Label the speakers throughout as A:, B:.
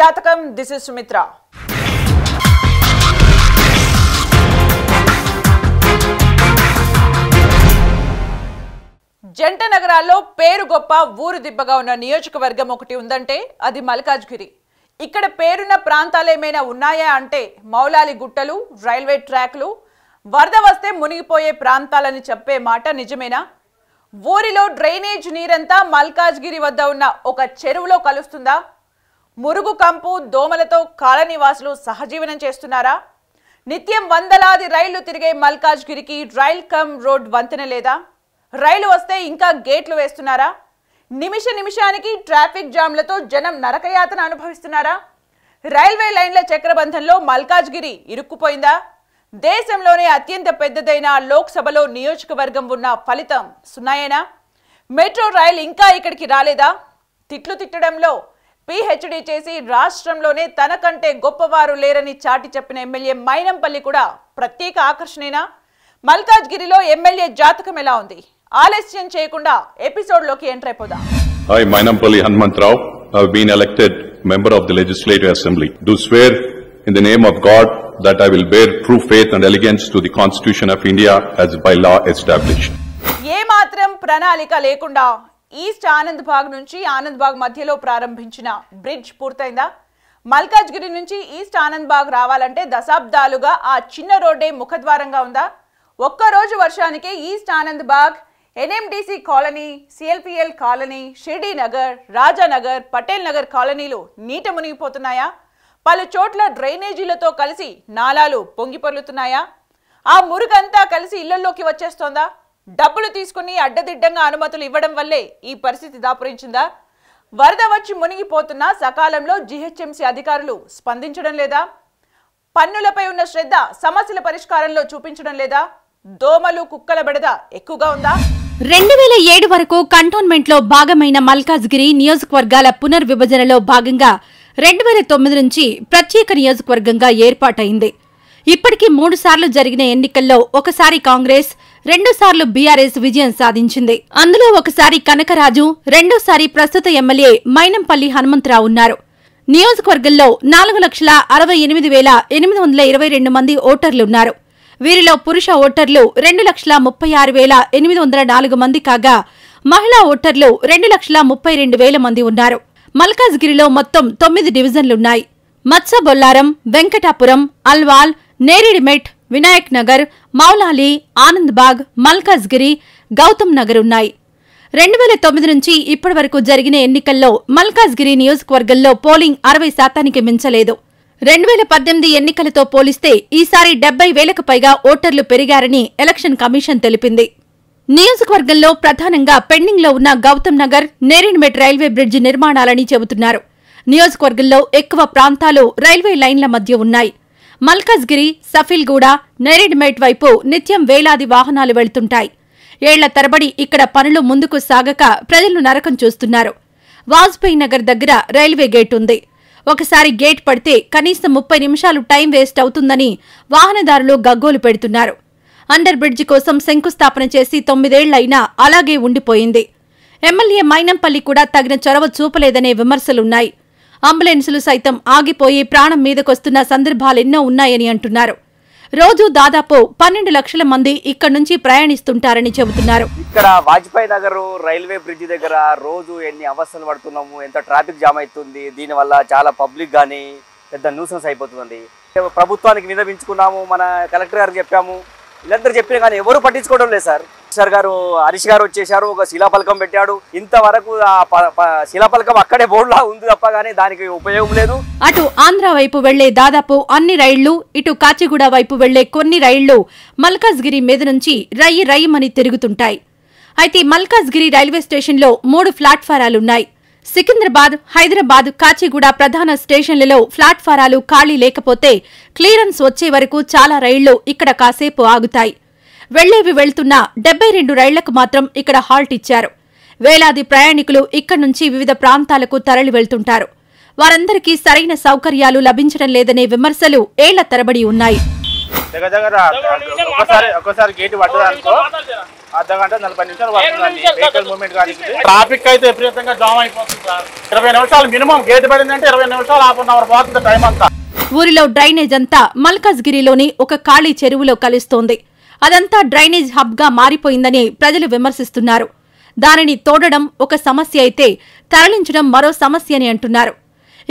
A: జాతకం this is Sumitra జంట నగరాల్లో పేరు గొప్ప ఊరు దిబ్బగా ఉన్న నియోజకవర్గం ఒకటి ఉందంటే అది మల్కాజ్గిరి ఇక్కడ పేరున్న ప్రాంతాలు ఏమైనా ఉన్నాయా అంటే మౌలాలి గుట్టలు రైల్వే ట్రాక్లు వరద వస్తే మునిగిపోయే ప్రాంతాలని చెప్పే మాట నిజమేనా ఊరిలో డ్రైనేజ్ నీరంతా మల్కాజ్గిరి వద్ద ఉన్న ఒక చెరువులో కలుస్తుందా మురుగు కంపు దోమలతో కాలనివాసులు సహజీవనం చేస్తున్నారా నిత్యం వందలాది రైళ్లు తిరిగే మల్కాజ్గిరికి రైల్ కమ్ రోడ్ వంతెన లేదా రైలు వస్తే ఇంకా గేట్లు వేస్తున్నారా నిమిష నిమిషానికి ట్రాఫిక్ జామ్లతో జనం నరకయాతన అనుభవిస్తున్నారా రైల్వే లైన్ల చక్రబంధంలో మల్కాజ్గిరి ఇరుక్కుపోయిందా దేశంలోనే అత్యంత పెద్దదైన లోక్సభలో నియోజకవర్గం ఉన్న ఫలితం సున్నాయేనా మెట్రో రైలు ఇంకా ఇక్కడికి రాలేదా తిట్లు తిట్టడంలో పిహెచ్డి చేసి రాష్ట్రంలోనే తనకంటే గొప్పవారు లేరని చాటి చెప్పిన ఎమ్మెల్యే మైనంపల్లి కూడా ప్రత్యేక ఆకర్షణేనా మల్కాజ్ గిరిలో ఎమ్మెల్యే జాతకం ఎలా ఉంది ఆలస్యం చేయకుండా ఎపిసోడ్ లోకి ఎంటర్ పోదాం hi Mynampally Hanumantha Rao I been elected member of the legislative assembly do swear in the name of God that I will bear true faith and allegiance to the constitution of India as by law establish ఏ మాత్రం ప్రణాళిక లేకుండా east Anand బాగ్ నుంచి ఆనంద్ బాగ్ మధ్యలో ప్రారంభించిన bridge పూర్తయిందా Malkajgiri నుంచి east Anand బాగ్ రావాలంటే దశాబ్దాలుగా ఆ చిన్న రోడ్డే ముఖద్వారంగా ఉందా ఒక్కరోజు వర్షానికే east Anand Bagh NMDC colony CLPL colony Shirdi Nagar Rajanagar Patel Nagar కాలనీలు నీట మునిగిపోతున్నాయా పలు చోట్ల డ్రైనేజీలతో కలిసి నాలాలు పొంగిపొర్లుతున్నాయా ఆ మురుగంతా కలిసి ఇళ్లలోకి వచ్చేస్తోందా డబ్బులు తీసుకుని అడ్డదిడ్డంగా అనుమతులు ఇవ్వడం వల్లే ఈ పరిస్థితి దాపురించిందా వరద వచ్చి మునిగిపోతున్నా సకాలంలో జిహెచ్ఎంసీ అధికారులు స్పందించడం లేదా పన్నులపై ఉన్న శ్రద్ధ సమస్యల పరిష్కారంలో చూపించడం లేదా దోమలు కుక్కల బెడద ఎక్కువగా ఉందా రెండు వేల ఏడు
B: వరకు కంటోన్మెంట్ లో భాగమైన మల్కాజ్గిరి నియోజకవర్గాల పునర్విభజనలో భాగంగా రెండు వేల తొమ్మిది నుంచి ప్రత్యేక నియోజకవర్గంగా ఏర్పాటైంది ఇప్పటికీ మూడు సార్లు జరిగిన ఎన్నికల్లో ఒకసారి కాంగ్రెస్ రెండుసార్లు బీఆర్ఎస్ విజయం సాధించింది అందులో ఒకసారి కనకరాజు రెండోసారి ప్రస్తుత ఎమ్మెల్యే మైనంపల్లి హనుమంతరావు ఉన్నారు నియోజకవర్గంలో నాలుగు లక్షల అరవై ఎనిమిది వేల ఎనిమిది వందల ఇరవై రెండు మంది ఓటర్లున్నారు వీరిలో పురుష ఓటర్లు రెండు లక్షల ముప్పై ఆరు వేల ఎనిమిది వందల నాలుగు మంది కాగా మహిళా ఓటర్లు రెండు లక్షల ముప్పై రెండు వేల మంది ఉన్నారు మల్కాజ్గిరిలో మొత్తం తొమ్మిది డివిజన్లున్నాయి మత్స్య బొల్లారం వెంకటాపురం అల్వాల్ నేరేడిమెట్ వినాయక్ నగర్ మౌలాలి ఆనంద్బాగ్ మల్కాజ్గిరి గౌతమ్ నగర్ ఉన్నాయి రెండు వేల తొమ్మిది నుంచి ఇప్పటి వరకు జరిగిన ఎన్నికల్లో మల్కాజ్గిరి నియోజకవర్గంలో పోలింగ్ అరవై శాతానికి మించలేదు రెండు వేల పద్దెనిమిది ఎన్నికలతో పోలిస్తే ఈసారి డెబ్బై వేలకు పైగా ఓటర్లు పెరిగారని ఎలక్షన్ కమిషన్ తెలిపింది నియోజకవర్గంలో ప్రధానంగా పెండింగ్లో ఉన్న గౌతమ్ నగర్ నేరేణ్మెట్ రైల్వే బ్రిడ్జి నిర్మాణాలని చెబుతున్నారు నియోజకవర్గంలో ఎక్కువ ప్రాంతాలు రైల్వే లైన్ల మధ్య ఉన్నాయి మల్కజ్గిరి సఫిల్గూడ నెరిడ్మేట్ వైపు నిత్యం వేలాది వాహనాలు వెళ్తుంటాయి ఏళ్ల తరబడి ఇక్కడ పనులు ముందుకు సాగక ప్రజలు నరకం చూస్తున్నారు వాజ్పేయి నగర్ దగ్గర రైల్వే గేట్ ఉంది ఒకసారి గేట్ పడితే కనీసం ముప్పై నిమిషాలు టైం వేస్ట్ అవుతుందని వాహనదారులు గగ్గోలు పెడుతున్నారు అండర్ బ్రిడ్జి కోసం శంకుస్థాపన చేసి తొమ్మిదేళ్లైనా అలాగే ఉండిపోయింది ఎమ్మెల్యే మైనంపల్లి కూడా తగిన చొరవ చూపలేదనే విమర్శలున్నాయి అంబులెన్సులు సైతం ఆగిపోయి ప్రాణం మీదకొస్తున్న సందర్భాలెన్నో ఉన్నాయని అంటున్నారు రోజు దాదాపు పన్నెండు లక్షల మంది ఇక్కడ నుంచి ప్రయాణిస్తుంటారని చెబుతున్నారు ఇక్కడ వాజ్పేయి నగర్ రైల్వే బ్రిడ్జ్ దగ్గర రోజు ఎన్ని అవస్థలు పడుతున్నాము ఎంత ట్రాఫిక్ జామ్ అవుతుంది దీనివల్ల చాలా పబ్లిక్ కానీ పెద్ద న్యూసెన్స్ అయిపోతుంది ప్రభుత్వానికి విన్నవించుకున్నాము మన కలెక్టర్ గారు చెప్పాము వీళ్ళందరూ చెప్పినా కానీ ఎవరు పట్టించుకోవడం లేదు సార్ సార్ గారు హరీష్ గారు వచ్చేసారు ఒక శిలాఫలకం పెట్టాడు ఇంతవరకు ఆ శిలాఫలకం అక్కడే బోర్డులా ఉంది
A: తప్ప గానీ దానికి ఉపయోగం లేదు
B: అటు ఆంధ్ర వైపు వెళ్లే దాదాపు అన్ని రైళ్లు ఇటు కాచిగూడ వైపు వెళ్లే కొన్ని రైళ్లు మల్కాజ్గిరి మీద నుంచి రయ్యి రయ్యమని తిరుగుతుంటాయి అయితే మల్కాజ్గిరి రైల్వే స్టేషన్లో మూడు ప్లాట్ఫారాలున్నాయి సికింద్రాబాద్ హైదరాబాద్ కాచిగూడ ప్రధాన స్టేషన్లలో ప్లాట్ఫారాలు ఖాళీ లేకపోతే క్లియరెన్స్ వచ్చే వరకు చాలా రైళ్లు ఇక్కడ కాసేపు ఆగుతాయి వెళ్లేవి వెళ్తున్న డెబ్బై రెండు రైళ్లకు మాత్రం ఇక్కడ హాల్ట్ ఇచ్చారు వేలాది ప్రయాణికులు ఇక్కడి నుంచి వివిధ ప్రాంతాలకు తరలి వెళ్తుంటారు వారందరికీ సరైన సౌకర్యాలు లభించడం లేదనే విమర్శలు ఏళ్ల తరబడి ఉన్నాయి
A: ట్రాఫిక్ అయితే విపరీతంగా జామ్ అయిపోతుంది ఇరవై నిమిషాలు మినిమం గేట్ పడిందంటే ఇరవై నిమిషాలు హాఫ్ అవర్ పోతుంది టైం అంతా
B: ఊరిలో డ్రైనేజ్ అంతా మల్కాజ్గిరిలోని ఒక ఖాళీ చెరువులో కలుస్తోంది అదంతా డ్రైనేజ్ హబ్గా మారిపోయిందని ప్రజలు విమర్శిస్తున్నారు దానిని తోడడం ఒక సమస్య అయితే తరలించడం మరో సమస్య అని అంటున్నారు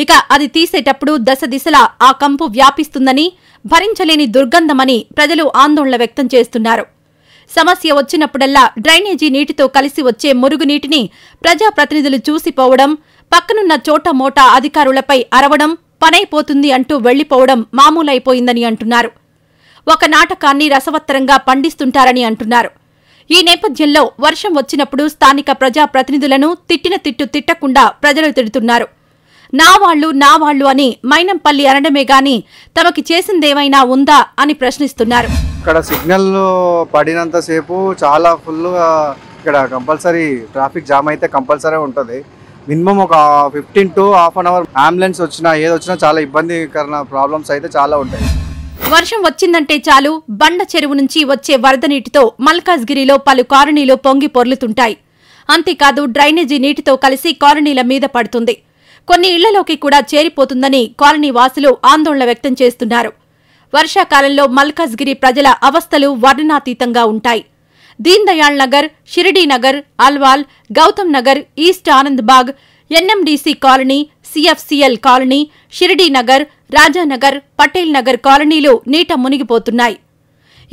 B: ఇక అది తీసేటప్పుడు దశ దిశలా ఆ కంపు వ్యాపిస్తుందని భరించలేని దుర్గంధమని ప్రజలు ఆందోళన వ్యక్తం చేస్తున్నారు సమస్య వచ్చినప్పుడల్లా డ్రైనేజీ నీటితో కలిసి వచ్చే మురుగునీటిని ప్రజాప్రతినిధులు చూసిపోవడం పక్కనున్న చోట మోటా అధికారులపై అరవడం పనైపోతుంది అంటూ వెళ్లిపోవడం మామూలైపోయిందని అంటున్నారు ఒక నాటకాన్ని రసవత్తరంగా పండిస్తుంటారని అంటున్నారు ఈ నేపథ్యంలో వర్షం వచ్చినప్పుడు స్థానిక ప్రజాప్రతినిధులను తిట్టిన తిట్టు తిట్టకుండా ప్రజలు తిడుతున్నారు నా వాళ్లు నా వాళ్లు అని మైనంపల్లి అనడమే గాని తమకి చేసిందేమైనా ఉందా అని ప్రశ్నిస్తున్నారు
A: ఇక్కడ సిగ్నల్ పడినంతసేపు చాలా ఫుల్గా ఇక్కడ కంపల్సరీ ట్రాఫిక్ జామ్ అయితే కంపల్సరీ ఉంటుంది మినిమం ఒక fifteen to half an hour ambulance వచ్చినా ఏది వచ్చినా చాలా ఇబ్బందికరణ ప్రాబ్లమ్స్ అయితే చాలా ఉంటాయి
B: వర్షం వచ్చిందంటే చాలు బండ చెరువు నుంచి వచ్చే వరద నీటితో మల్కాజ్గిరిలో పలు కాలనీలు పొంగి పొర్లుతుంటాయి అంతేకాదు డ్రైనేజీ నీటితో కలిసి కాలనీల మీద పడుతుంది కొన్ని ఇళ్లలోకి కూడా చేరిపోతుందని కాలనీ వాసులు ఆందోళన వ్యక్తం చేస్తున్నారు వర్షాకాలంలో మల్కాజ్గిరి ప్రజల అవస్థలు వర్ణనాతీతంగా ఉంటాయి Deen Dayal Nagar Shirdi Nagar Alwal Gautam Nagar east Anand Bagh NMDC colony CFCL colony Shirdi Nagar Rajanagar Patel Nagar కాలనీలు నీట మునిగిపోతున్నాయి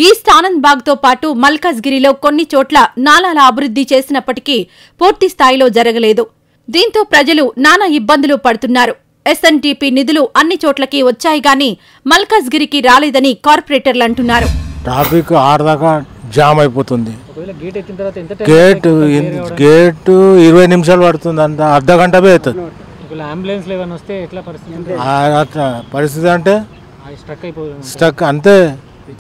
B: ఈస్ట్ బాగ్తో పాటు మల్కాజ్గిరిలో కొన్ని చోట్ల నాలాల అభివృద్ధి చేసినప్పటికీ పూర్తి స్థాయిలో జరగలేదు దీంతో ప్రజలు నానా ఇబ్బందులు పడుతున్నారు ఎస్ఎన్టీపీ నిధులు అన్ని చోట్లకి వచ్చాయి గాని మల్కాజ్గిరికి రాలేదని కార్పొరేటర్లు అంటున్నారు
A: ట్రాఫిక్ ఆరుదాకా జామ్ అయిపోతుంది గేట్ ఇరవై నిమిషాలు పడుతుంది అంత అర్ధ గంట పరిస్థితి అంటే స్టక్ అంతే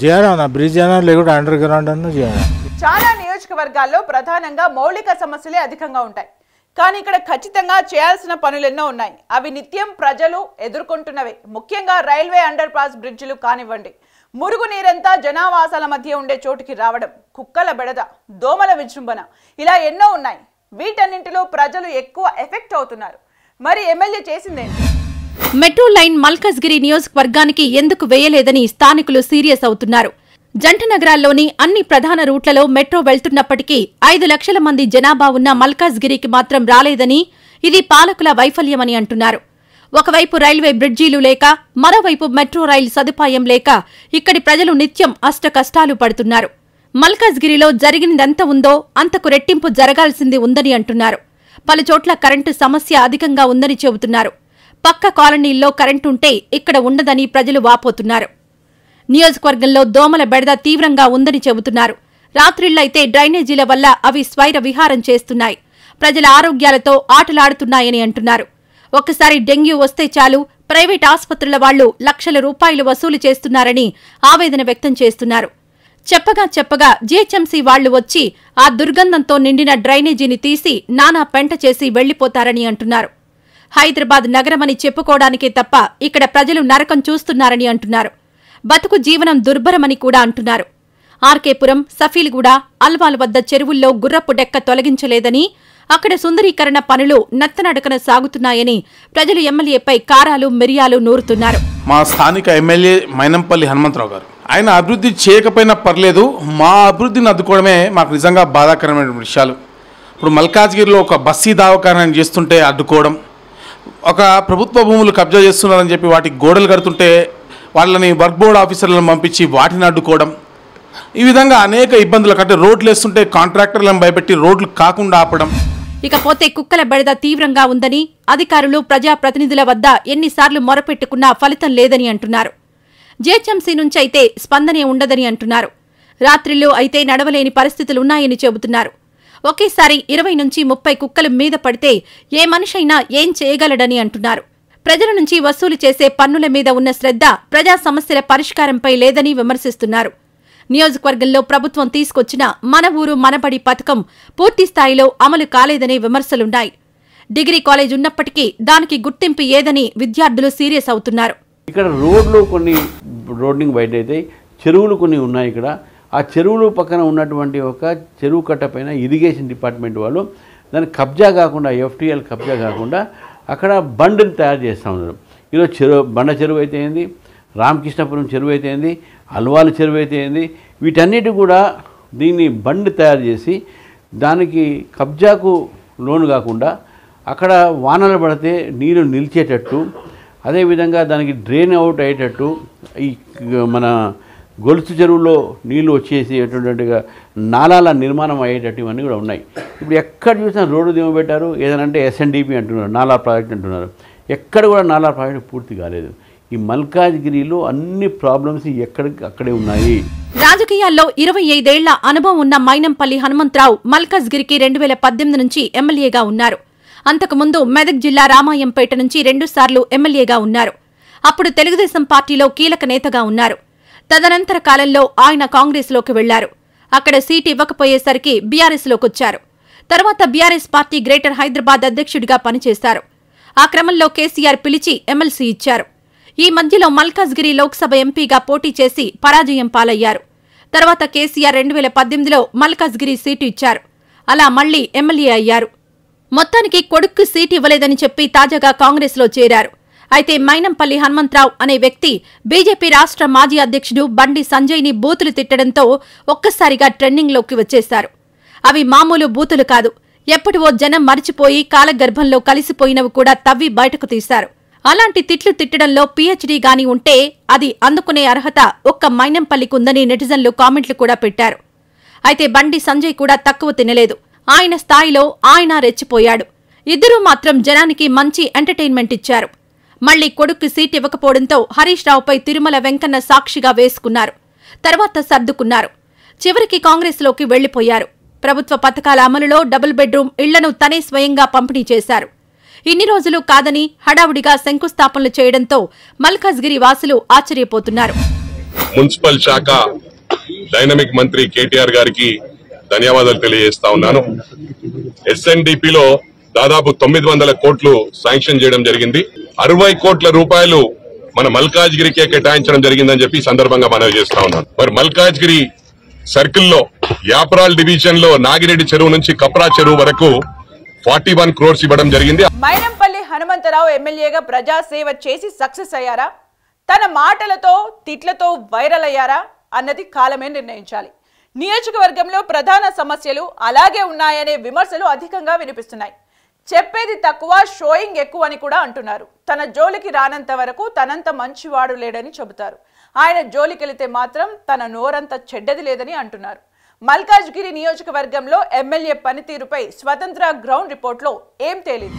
A: చేయాలి బ్రిడ్జ్ అయినా లేకుంటే అండర్ గ్రౌండ్ చేయాలి చాలా నియోజకవర్గాల్లో ప్రధానంగా మౌలిక సమస్యలే అధికంగా ఉంటాయి కానీ ఇక్కడ ఖచ్చితంగా చేయాల్సిన పనులెన్నో ఉన్నాయి అవి నిత్యం ప్రజలు ఎదుర్కొంటున్నవి ముఖ్యంగా రైల్వే అండర్ పాస్ బ్రిడ్జిలు కానివ్వండి మురుగు నీరంతా జనావాసాల మధ్య ఉండే చోటుకి రావడం కుక్కల బెడద దోమల విజృంభణ ఇలా ఎన్నో ఉన్నాయి వీటన్నింటిలో ప్రజలు ఎక్కువ ఎఫెక్ట్ అవుతున్నారు మరి ఎమ్మెల్యే చేసిందేంటి
B: మెట్రో లైన్ మల్కజ్గిరి నియోజకవర్గానికి ఎందుకు వేయలేదని స్థానికులు సీరియస్ అవుతున్నారు జంట నగరాల్లోని అన్ని ప్రధాన రూట్లలో మెట్రో వెళ్తున్నప్పటికీ ఐదు లక్షల మంది జనాభా ఉన్న మల్కాజ్గిరికి మాత్రం రాలేదని ఇది పాలకుల వైఫల్యమని అంటున్నారు ఒకవైపు రైల్వే బ్రిడ్జీలు లేక మరోవైపు మెట్రో రైలు సదుపాయం లేక ఇక్కడి ప్రజలు నిత్యం అష్ట కష్టాలు పడుతున్నారు మల్కాజ్గిరిలో జరిగినదెంత ఉందో అంతకు రెట్టింపు జరగాల్సింది ఉందని అంటున్నారు పలుచోట్ల కరెంటు సమస్య అధికంగా ఉందని చెబుతున్నారు పక్క కాలనీల్లో కరెంటుంటే ఇక్కడ ఉండదని ప్రజలు వాపోతున్నారు నియోజకవర్గంలో దోమల బెడద తీవ్రంగా ఉందని చెబుతున్నారు రాత్రిళ్లైతే డ్రైనేజీల వల్ల అవి స్వైర విహారం చేస్తున్నాయి ప్రజల ఆరోగ్యాలతో ఆటలాడుతున్నాయని అంటున్నారు ఒక్కసారి డెంగ్యూ వస్తే చాలు ప్రైవేట్ ఆసుపత్రుల వాళ్లు లక్షల రూపాయలు వసూలు చేస్తున్నారని ఆవేదన వ్యక్తం చేస్తున్నారు చెప్పగా చెప్పగా జీహెచ్ఎంసీ వాళ్లు వచ్చి ఆ దుర్గంధంతో నిండిన డ్రైనేజీని తీసి నానా పెంట చేసి వెళ్లిపోతారని అంటున్నారు హైదరాబాద్ నగరమని చెప్పుకోవడానికే తప్ప ఇక్కడ ప్రజలు నరకం చూస్తున్నారని అంటున్నారు బతుకు జీవనం దుర్భరమని కూడా అంటున్నారు ఆర్కేపురం సఫీల్గూడ అల్వాల్ వద్ద చెరువుల్లో గుర్రపు డెక్క తొలగించలేదని అక్కడ సుందరీకరణ పనులు నత్తనడకన సాగుతున్నాయని ప్రజలు ఎమ్మెల్యేపై కారాలు మిరియాలు నూరుతున్నారు
A: మా స్థానిక ఎమ్మెల్యే మైనంపల్లి హనుమంతరావు గారు ఆయన అభివృద్ధి చేయకపోయినా పర్లేదు మా అభివృద్ధిని అద్దుకోవడమే మాకు నిజంగా బాధాకరమైన విషయాలు ఇప్పుడు మల్కాజ్గిరిలో ఒక బస్సీ దావకాన్ని చేస్తుంటే అడ్డుకోవడం ఒక ప్రభుత్వ భూములు కబ్జా చేస్తున్నారని చెప్పి వాటికి గోడలు కడుతుంటే వాళ్ళని వర్క్ బోర్డ్ ఆఫీసర్లను పంపించి వాటిని అడ్డుకోవడం ఈ విధంగా అనేక ఇబ్బందులు కంటే రోడ్లు వేస్తుంటే కాంట్రాక్టర్లను భయపెట్టి రోడ్లు కాకుండా ఆపడం
B: ఇకపోతే కుక్కల బెడద తీవ్రంగా ఉందని అధికారులు ప్రజాప్రతినిధుల వద్ద ఎన్నిసార్లు మొరపెట్టుకున్నా ఫలితం లేదని అంటున్నారు జీహెచ్ఎంసీ నుంచైతే స్పందనే ఉండదని అంటున్నారు రాత్రిలో అయితే నడవలేని పరిస్థితులున్నాయని చెబుతున్నారు ఒకేసారి ఇరవై నుంచి ముప్పై కుక్కలు మీద పడితే ఏ మనిషైనా ఏం చేయగలడని అంటున్నారు ప్రజల నుంచి వసూలు చేసే పన్నుల మీద ఉన్న శ్రద్ధ ప్రజా సమస్యల పరిష్కారంపై లేదని విమర్శిస్తున్నారు నియోజకవర్గంలో ప్రభుత్వం తీసుకొచ్చిన మన ఊరు మనబడి పథకం పూర్తి స్థాయిలో అమలు కాలేదనే విమర్శలున్నాయి డిగ్రీ కాలేజ్ ఉన్నప్పటికీ దానికి గుర్తింపు ఏదని విద్యార్థులు సీరియస్ అవుతున్నారు
A: ఇక్కడ రోడ్లు కొన్ని రోడ్డింగ్ బయట అయితే చెరువులు కొన్ని ఉన్నాయి ఇక్కడ ఆ చెరువులు పక్కన ఉన్నటువంటి ఒక చెరువు కట్ట పైన ఇరిగేషన్ డిపార్ట్మెంట్ వాళ్ళు దాన్ని కబ్జా కాకుండా ఎఫ్టీఎల్ కబ్జా కాకుండా అక్కడ బండ్ని తయారు చేస్తూ ఉన్నారు ఈరోజు చెరువు బండ చెరువు అయితే ఏంది రామకృష్ణపురం చెరువు అయితే ఏంది అల్వాలు చెరువు అయితే ఏంది వీటన్నిటి కూడా దీన్ని బండ్ తయారు చేసి దానికి కబ్జాకు లోను కాకుండా అక్కడ వానలు పడితే నీరు నిలిచేటట్టు అదేవిధంగా దానికి డ్రైన్ అవుట్ అయ్యేటట్టు ఈ మన గొలుసు చెరువులో నీళ్ళు వచ్చేసేటటువంటిగా నాలాల నిర్మాణం అయ్యేటట్టు ఇవన్నీ కూడా ఉన్నాయి ఇప్పుడు ఎక్కడ చూసినా రోడ్డు దిమ్మ పెట్టారు ఏదనంటే ఎస్ఎన్డిపి అంటున్నారు నాలా ప్రాజెక్ట్ అంటున్నారు ఎక్కడ కూడా నాలా ప్రాజెక్ట్ పూర్తి కాలేదు ఈ మల్కాజ్గిరిలో అన్ని ప్రాబ్లమ్స్ ఎక్కడ అక్కడే ఉన్నాయి
B: రాజకీయాల్లో ఇరవై ఐదేళ్ల అనుభవం ఉన్న మైనంపల్లి హనుమంతరావు మల్కాజ్గిరికి రెండు వేల పద్దెనిమిది నుంచి ఎమ్మెల్యేగా ఉన్నారు అంతకుముందు మెదక్ జిల్లా రామాయంపేట నుంచి రెండుసార్లు ఎమ్మెల్యేగా ఉన్నారు అప్పుడు తెలుగుదేశం పార్టీలో కీలక నేతగా ఉన్నారు తదనంతర కాలంలో ఆయన కాంగ్రెస్లోకి వెళ్లారు అక్కడ సీటు ఇవ్వకపోయేసరికి బీఆర్ఎస్లోకొచ్చారు తర్వాత బీఆర్ఎస్ పార్టీ గ్రేటర్ హైదరాబాద్ అధ్యక్షుడిగా పనిచేశారు ఆ క్రమంలో కేసీఆర్ పిలిచి ఎమ్మెల్సీ ఇచ్చారు ఈ మధ్యలో మల్కాజ్గిరి లోక్సభ ఎంపీగా పోటీ చేసి పరాజయం పాలయ్యారు తర్వాత కేసీఆర్ రెండు వేల పద్దెనిమిదిలో మల్కాజ్గిరి సీటు ఇచ్చారు అలా మళ్లీ ఎమ్మెల్యే అయ్యారు మొత్తానికి కొడుక్కు సీట్ ఇవ్వలేదని చెప్పి తాజాగా కాంగ్రెస్లో చేరారు అయితే మైనంపల్లి హనుమంతరావు అనే వ్యక్తి బీజేపీ రాష్ట్ర మాజీ అధ్యక్షుడు బండి సంజయ్ని బూతులు తిట్టడంతో ఒక్కసారిగా ట్రెండింగ్లోకి వచ్చేశారు అవి మామూలు బూతులు కాదు ఎప్పటివో జనం మరిచిపోయి కాలగర్భంలో కలిసిపోయినవి కూడా తవ్వి బయటకు తీశారు అలాంటి తిట్లు తిట్టడంలో పీహెచ్డీ గాని ఉంటే అది అందుకునే అర్హత ఒక్క మైనంపల్లికుందని నెటిజన్లు కామెంట్లు కూడా పెట్టారు అయితే బండి సంజయ్ కూడా తక్కువ తినలేదు ఆయన స్థాయిలో ఆయన రెచ్చిపోయాడు ఇద్దరూ మాత్రం జనానికి మంచి ఎంటర్టైన్మెంట్ ఇచ్చారు మళ్లీ కొడుక్కి సీట్ ఇవ్వకపోవడంతో హరీష్ రావుపై తిరుమల వెంకన్న సాక్షిగా వేసుకున్నారు తర్వాత సర్దుకున్నారు చివరికి కాంగ్రెస్లోకి వెళ్లిపోయారు ప్రభుత్వ పథకాల అమలులో డబుల్ బెడ్రూమ్ ఇళ్లను తనే స్వయంగా పంపిణీ చేశారు ఇన్ని రోజులు కాదని హడావుడిగా శంకుస్థాపనలు చేయడంతో మల్కాజ్గిరి వాసులు ఆశ్చర్యపోతున్నారు
A: మున్సిపల్ శాఖ డైనమిక్ మంత్రి కేటీఆర్ గారికి ధన్యవాదాలు తెలియజేస్తా ఉన్నాను ఎస్ఎన్డిపిలో దాదాపు తొమ్మిది వందల కోట్లు శాంక్షన్ చేయడం జరిగింది అరవై కోట్ల రూపాయలు మన మల్కాజ్గిరికే కేటాయించడం జరిగిందని చెప్పి సందర్భంగా మనవి చేస్తా ఉన్నాను మరి మల్కాజ్గిరి సర్కిల్లో యాప్రాల్ డివిజన్ లో నాగిరెడ్డి చెరువు నుంచి కప్రా చెరువు వరకు ఫార్టీ వన్ క్రోర్స్ ఇవ్వడం జరిగింది మైనంపల్లి హనుమంతరావు ఎమ్మెల్యేగా ప్రజాసేవ చేసి సక్సెస్ అయ్యారా తన మాటలతో తిట్లతో వైరల్ అయ్యారా అన్నది కాలమే నిర్ణయించాలి నియోజకవర్గంలో ప్రధాన సమస్యలు అలాగే ఉన్నాయనే విమర్శలు అధికంగా వినిపిస్తున్నాయి చెప్పేది తక్కువ షోయింగ్ ఎక్కువ అని కూడా అంటున్నారు తన జోలికి రానంత వరకు తనంత మంచివాడు లేడని చెబుతారు ఆయన జోలికెళితే మాత్రం తన నోరంత చెడ్డది లేదని అంటున్నారు మల్కాజ్గిరి నియోజకవర్గంలో ఎమ్మెల్యే పనితీరుపై స్వతంత్ర గ్రౌండ్ రిపోర్ట్లో ఏం తేలింది